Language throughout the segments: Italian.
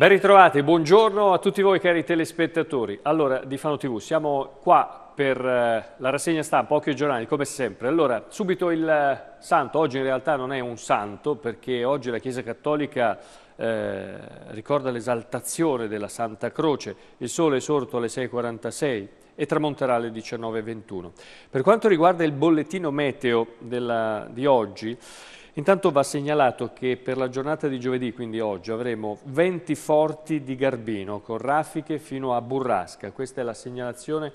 Ben ritrovati, buongiorno a tutti voi cari telespettatori. Allora, di Fano TV, siamo qua per eh, la rassegna stampa, occhio ai giornali, come sempre. Allora, subito il eh, santo, oggi in realtà non è un santo, perché oggi la Chiesa Cattolica eh, ricorda l'esaltazione della Santa Croce. Il sole è sorto alle 6.46 e tramonterà alle 19.21. Per quanto riguarda il bollettino meteo della, di oggi, Intanto va segnalato che per la giornata di giovedì, quindi oggi, avremo venti forti di Garbino con raffiche fino a Burrasca. Questa è la segnalazione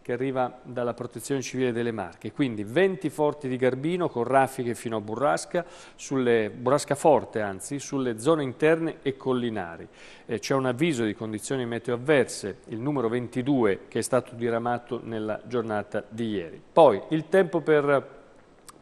che arriva dalla Protezione Civile delle Marche. Quindi 20 forti di Garbino con raffiche fino a Burrasca, sulle, Burrasca forte anzi, sulle zone interne e collinari. Eh, C'è un avviso di condizioni meteo avverse, il numero 22 che è stato diramato nella giornata di ieri. Poi il tempo per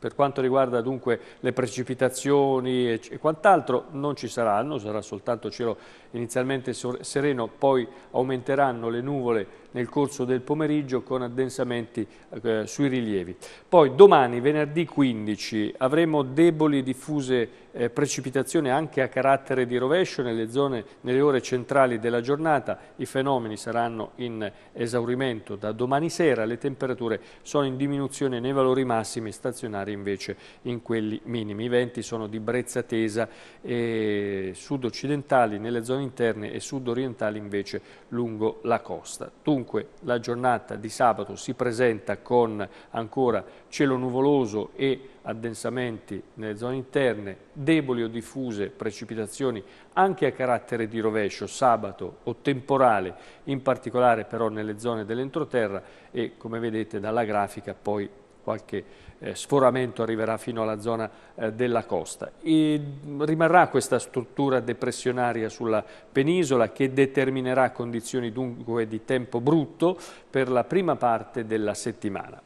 per quanto riguarda dunque le precipitazioni e, e quant'altro non ci saranno, sarà soltanto cielo inizialmente sereno, poi aumenteranno le nuvole nel corso del pomeriggio con addensamenti eh, sui rilievi. Poi domani, venerdì 15, avremo deboli e diffuse eh, precipitazioni anche a carattere di rovescio nelle, zone, nelle ore centrali della giornata. I fenomeni saranno in esaurimento da domani sera. Le temperature sono in diminuzione nei valori massimi, stazionari invece in quelli minimi. I venti sono di brezza tesa e sud-occidentali nelle zone interne e sud-orientali invece lungo la costa. Dunque, Dunque la giornata di sabato si presenta con ancora cielo nuvoloso e addensamenti nelle zone interne, deboli o diffuse precipitazioni anche a carattere di rovescio, sabato o temporale, in particolare però nelle zone dell'entroterra e come vedete dalla grafica poi qualche eh, sforamento arriverà fino alla zona eh, della costa. E rimarrà questa struttura depressionaria sulla penisola che determinerà condizioni dunque di tempo brutto per la prima parte della settimana.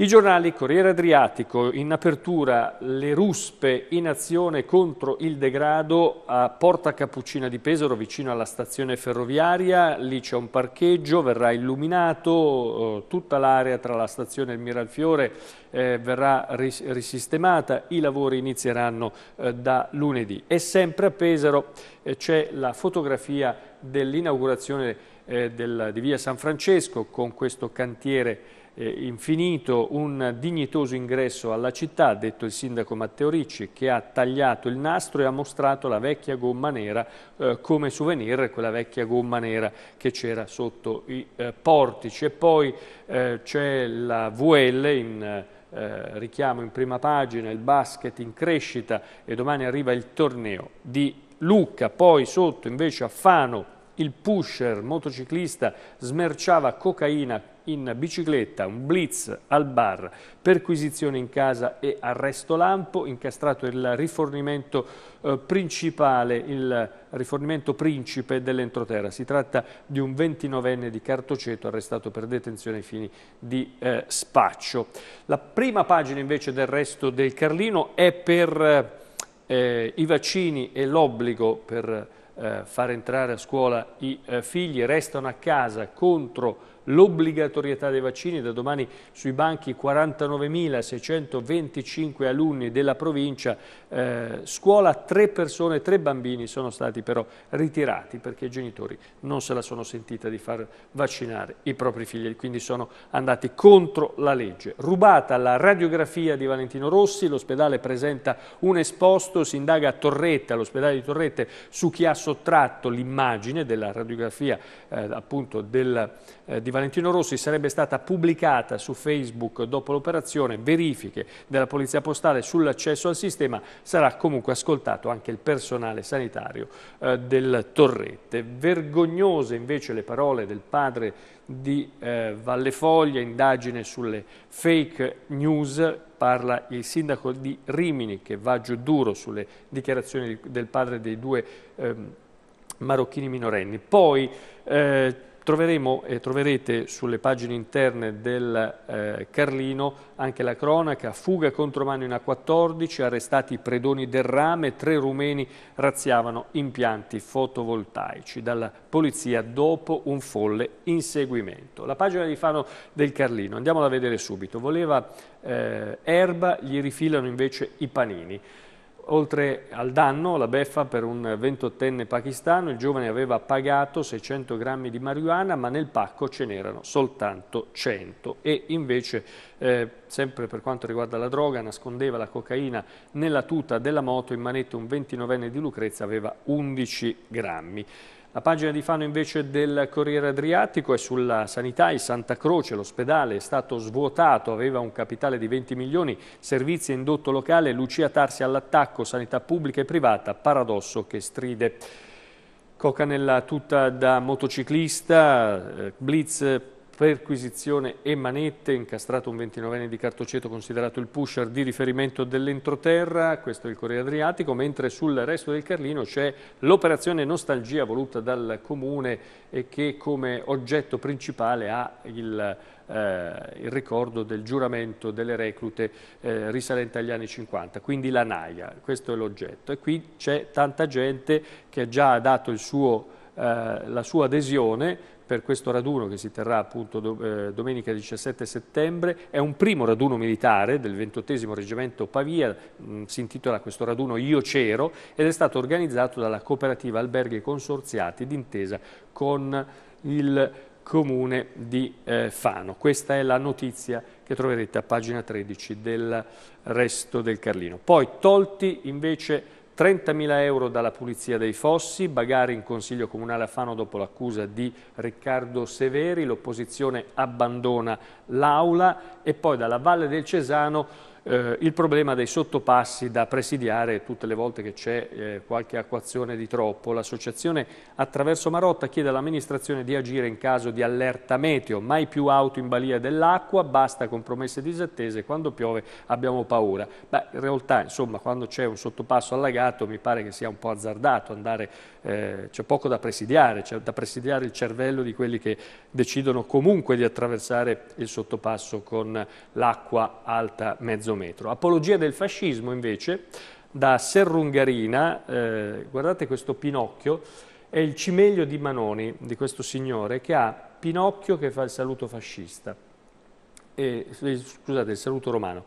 I giornali Corriere Adriatico, in apertura le ruspe in azione contro il degrado a Porta Cappuccina di Pesaro vicino alla stazione ferroviaria, lì c'è un parcheggio, verrà illuminato, eh, tutta l'area tra la stazione e il Miralfiore eh, verrà ris risistemata, i lavori inizieranno eh, da lunedì. E sempre a Pesaro eh, c'è la fotografia dell'inaugurazione eh, di via San Francesco con questo cantiere eh, infinito, un dignitoso ingresso alla città, ha detto il sindaco Matteo Ricci, che ha tagliato il nastro e ha mostrato la vecchia gomma nera eh, come souvenir, quella vecchia gomma nera che c'era sotto i eh, portici. E poi eh, c'è la VL in... Eh, richiamo in prima pagina il basket in crescita e domani arriva il torneo di Lucca, poi sotto invece a Fano il pusher motociclista smerciava cocaina in bicicletta, un blitz al bar, perquisizione in casa e arresto lampo, incastrato il rifornimento eh, principale, il rifornimento principe dell'entroterra. Si tratta di un 29enne di Cartoceto arrestato per detenzione ai fini di eh, spaccio. La prima pagina invece del resto del Carlino è per eh, i vaccini e l'obbligo per eh, far entrare a scuola i eh, figli, restano a casa contro l'obbligatorietà dei vaccini, da domani sui banchi 49.625 alunni della provincia, eh, scuola tre persone, tre bambini sono stati però ritirati perché i genitori non se la sono sentita di far vaccinare i propri figli, quindi sono andati contro la legge. Rubata la radiografia di Valentino Rossi, l'ospedale presenta un esposto, si indaga a Torrette, all'ospedale di Torrette, su chi ha sottratto l'immagine della radiografia eh, appunto del, eh, di di Valentino Rossi sarebbe stata pubblicata su Facebook dopo l'operazione, verifiche della Polizia Postale sull'accesso al sistema, sarà comunque ascoltato anche il personale sanitario eh, del Torrette. Vergognose invece le parole del padre di eh, Valle Foglia, indagine sulle fake news, parla il sindaco di Rimini che va giù duro sulle dichiarazioni del padre dei due eh, marocchini minorenni. Poi eh, Troveremo e eh, troverete sulle pagine interne del eh, Carlino anche la cronaca, fuga contro mano in A14, arrestati i predoni del rame, tre rumeni razziavano impianti fotovoltaici dalla polizia dopo un folle inseguimento. La pagina di Fano del Carlino, andiamola a vedere subito, voleva eh, erba, gli rifilano invece i panini. Oltre al danno, la beffa per un 28enne pakistano, il giovane aveva pagato 600 grammi di marijuana, ma nel pacco ce n'erano soltanto 100. E invece, eh, sempre per quanto riguarda la droga, nascondeva la cocaina nella tuta della moto, in manetta un 29enne di Lucrezia aveva 11 grammi. La pagina di Fano invece del Corriere Adriatico è sulla sanità, il Santa Croce, l'ospedale è stato svuotato, aveva un capitale di 20 milioni, servizi indotto locale, Lucia Tarsi all'attacco, sanità pubblica e privata, paradosso che stride. Coca nella tuta da motociclista, eh, blitz perquisizione e manette, incastrato un 29enne di Cartoceto considerato il pusher di riferimento dell'entroterra, questo è il Corriere Adriatico, mentre sul resto del Carlino c'è l'operazione Nostalgia voluta dal Comune e che come oggetto principale ha il eh, il ricordo del giuramento delle reclute eh, risalente agli anni 50, quindi la naia, questo è l'oggetto. E qui c'è tanta gente che già ha dato suo, eh, la sua adesione per questo raduno che si terrà appunto eh, domenica 17 settembre. È un primo raduno militare del 28 Reggimento Pavia, mm, si intitola questo raduno Io C'ero ed è stato organizzato dalla cooperativa Alberghi Consorziati d'intesa con il comune di eh, Fano. Questa è la notizia che troverete a pagina 13 del resto del Carlino. Poi tolti invece 30.000 euro dalla Pulizia dei Fossi, Bagari in Consiglio Comunale a Fano dopo l'accusa di Riccardo Severi, l'opposizione abbandona l'aula e poi dalla Valle del Cesano eh, il problema dei sottopassi da presidiare tutte le volte che c'è eh, qualche acquazione di troppo. L'associazione attraverso Marotta chiede all'amministrazione di agire in caso di allerta meteo, mai più auto in balia dell'acqua, basta con promesse disattese, quando piove abbiamo paura. Beh, in realtà insomma quando c'è un sottopasso allagato mi pare che sia un po' azzardato andare, eh, c'è poco da presidiare, c'è da presidiare il cervello di quelli che decidono comunque di attraversare il sottopasso con l'acqua alta mezzo metro chilometro. Apologia del fascismo invece, da Serrungarina, eh, guardate questo Pinocchio, è il cimeglio di Manoni, di questo signore, che ha Pinocchio che fa il saluto fascista, e, eh, scusate, il saluto romano.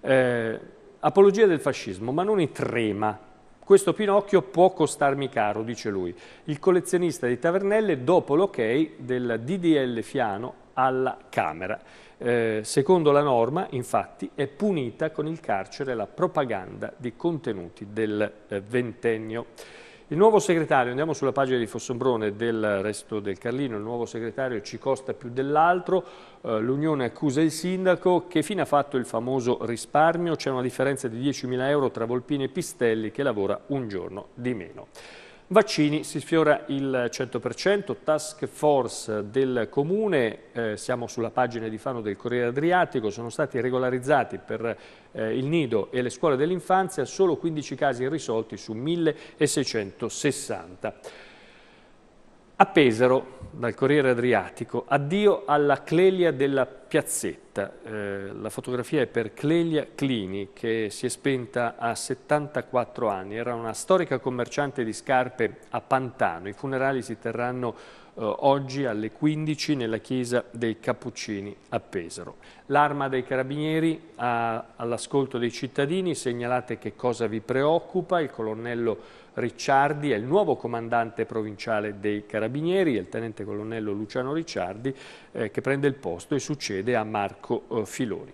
Eh, apologia del fascismo, Manoni trema, questo Pinocchio può costarmi caro, dice lui, il collezionista di tavernelle dopo l'ok del DDL Fiano alla Camera. Eh, secondo la norma, infatti, è punita con il carcere la propaganda di contenuti del eh, ventennio. Il nuovo segretario, andiamo sulla pagina di Fossombrone del resto del Carlino, il nuovo segretario ci costa più dell'altro, eh, l'Unione accusa il sindaco, che fine ha fatto il famoso risparmio? C'è una differenza di 10.000 euro tra Volpini e Pistelli che lavora un giorno di meno. Vaccini si sfiora il 100%, task force del comune, eh, siamo sulla pagina di Fano del Corriere Adriatico, sono stati regolarizzati per eh, il nido e le scuole dell'infanzia solo 15 casi risolti su 1660. A Pesaro dal Corriere Adriatico, addio alla Clelia della Piazzetta. Eh, la fotografia è per Clelia Clini che si è spenta a 74 anni. Era una storica commerciante di scarpe a Pantano. I funerali si terranno eh, oggi alle 15 nella chiesa dei Cappuccini a Pesaro. L'Arma dei Carabinieri all'ascolto dei cittadini, segnalate che cosa vi preoccupa, il colonnello Ricciardi è il nuovo comandante provinciale dei Carabinieri, è il tenente colonnello Luciano Ricciardi eh, che prende il posto e succede a Marco eh, Filoni.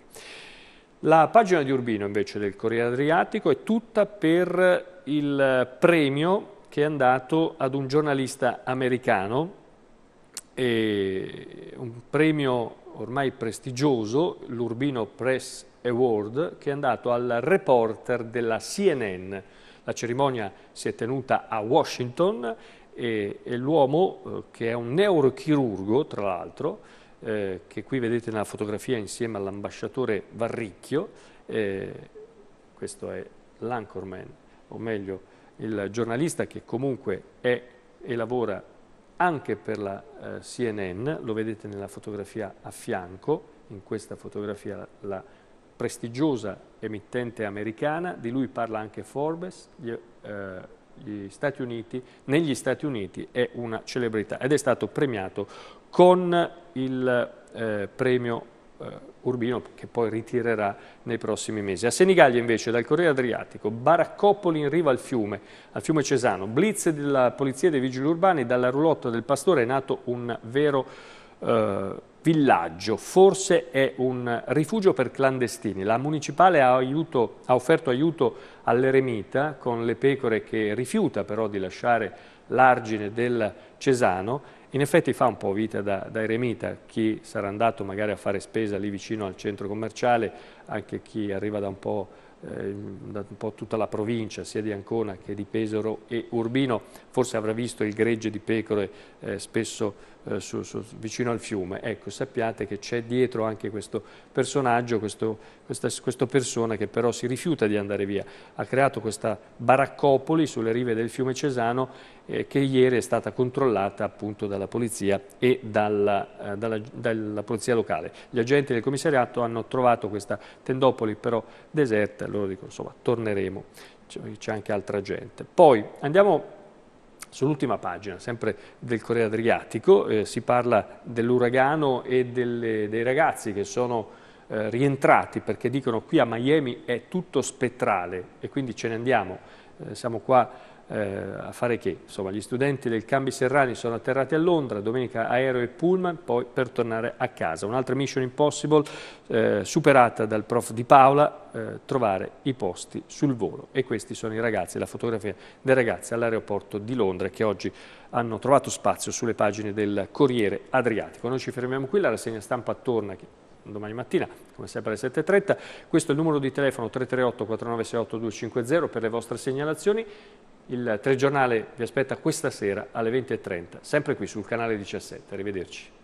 La pagina di Urbino invece del Corriere Adriatico è tutta per il premio che è andato ad un giornalista americano e un premio ormai prestigioso, l'Urbino Press Award, che è andato al reporter della CNN. La cerimonia si è tenuta a Washington e, e l'uomo, eh, che è un neurochirurgo tra l'altro, eh, che qui vedete nella fotografia insieme all'ambasciatore Varricchio, eh, questo è l'anchorman, o meglio il giornalista che comunque è e lavora anche per la eh, CNN, lo vedete nella fotografia a fianco, in questa fotografia la prestigiosa emittente americana, di lui parla anche Forbes, gli, eh, gli Stati Uniti, negli Stati Uniti è una celebrità ed è stato premiato con il eh, premio eh, Urbino che poi ritirerà nei prossimi mesi. A Senigallia invece dal Corriere Adriatico, baraccopoli in riva al fiume, al fiume Cesano, blitz della Polizia e dei Vigili Urbani, dalla roulotte del Pastore è nato un vero eh, villaggio, forse è un rifugio per clandestini. La municipale ha, aiuto, ha offerto aiuto all'eremita con le pecore che rifiuta però di lasciare l'argine del Cesano in effetti fa un po' vita da, da, eremita, chi sarà andato magari a fare spesa lì vicino al centro commerciale, anche chi arriva da un po', eh, da un po tutta la provincia, sia di Ancona che di Pesaro e Urbino, forse avrà visto il gregge di pecore eh, spesso eh, su, su, vicino al fiume. Ecco, sappiate che c'è dietro anche questo personaggio, questo, questa, questa, persona che però si rifiuta di andare via. Ha creato questa baraccopoli sulle rive del fiume Cesano eh, che ieri è stata controllata appunto dalla polizia e dalla, eh, dalla, dalla polizia locale. Gli agenti del commissariato hanno trovato questa tendopoli però deserta, loro dicono insomma torneremo, c'è anche altra gente. Poi andiamo Sull'ultima pagina, sempre del Corriere Adriatico, eh, si parla dell'uragano e delle, dei ragazzi che sono eh, rientrati perché dicono qui a Miami è tutto spettrale e quindi ce ne andiamo, eh, siamo qua eh, a fare che? Insomma, gli studenti del Cambi Serrani sono atterrati a Londra, domenica aereo e pullman, poi per tornare a casa. Un'altra mission impossible eh, superata dal prof di Paola, eh, trovare i posti sul volo. E questi sono i ragazzi, la fotografia dei ragazzi all'aeroporto di Londra che oggi hanno trovato spazio sulle pagine del Corriere Adriatico. Noi ci fermiamo qui, la rassegna stampa torna domani mattina, come sempre alle 7.30. Questo è il numero di telefono 338 4968 250 per le vostre segnalazioni. Il telegiornale vi aspetta questa sera alle 20.30, sempre qui sul canale 17. Arrivederci.